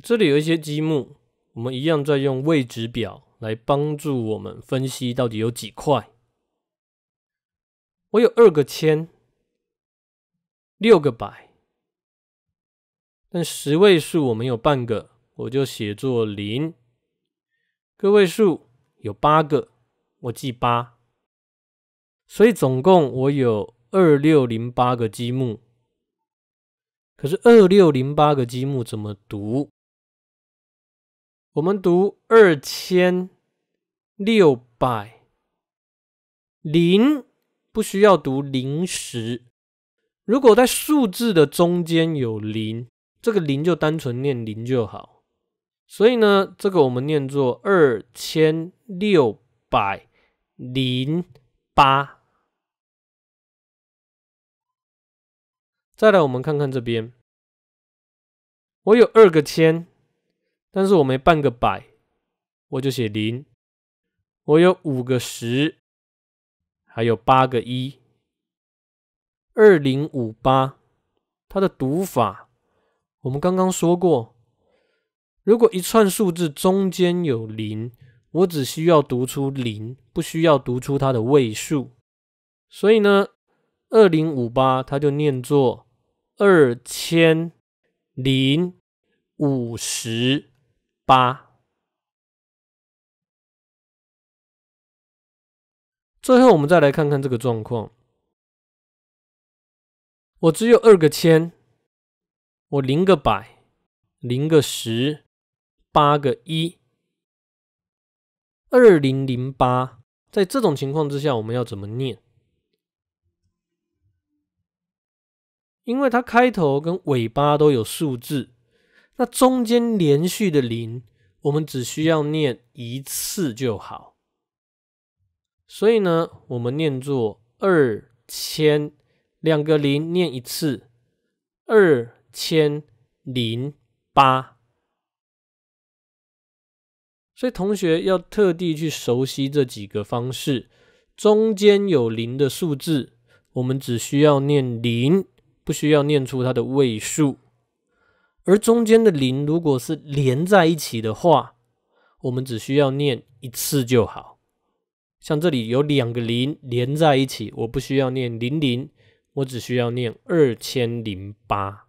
这里有一些积木，我们一样在用位置表来帮助我们分析到底有几块。我有二个千，六个百，但十位数我没有半个，我就写作零。个位数有八个，我记八，所以总共我有二六零八个积木。可是二六零八个积木怎么读？我们读二千六百零，不需要读零十。如果在数字的中间有零，这个零就单纯念零就好。所以呢，这个我们念作二千六百零八。再来，我们看看这边，我有二个千。但是我没半个百，我就写零。我有五个十，还有八个一。二零五八，它的读法我们刚刚说过，如果一串数字中间有零，我只需要读出零，不需要读出它的位数。所以呢，二零五八它就念作二千零五十。八。最后，我们再来看看这个状况。我只有二个千，我零个百，零个十，八个一。二零零八，在这种情况之下，我们要怎么念？因为它开头跟尾巴都有数字。那中间连续的零，我们只需要念一次就好。所以呢，我们念作二千两个零念一次，二千零八。所以同学要特地去熟悉这几个方式，中间有零的数字，我们只需要念零，不需要念出它的位数。而中间的零，如果是连在一起的话，我们只需要念一次就好。像这里有两个零连在一起，我不需要念零零，我只需要念二千零八。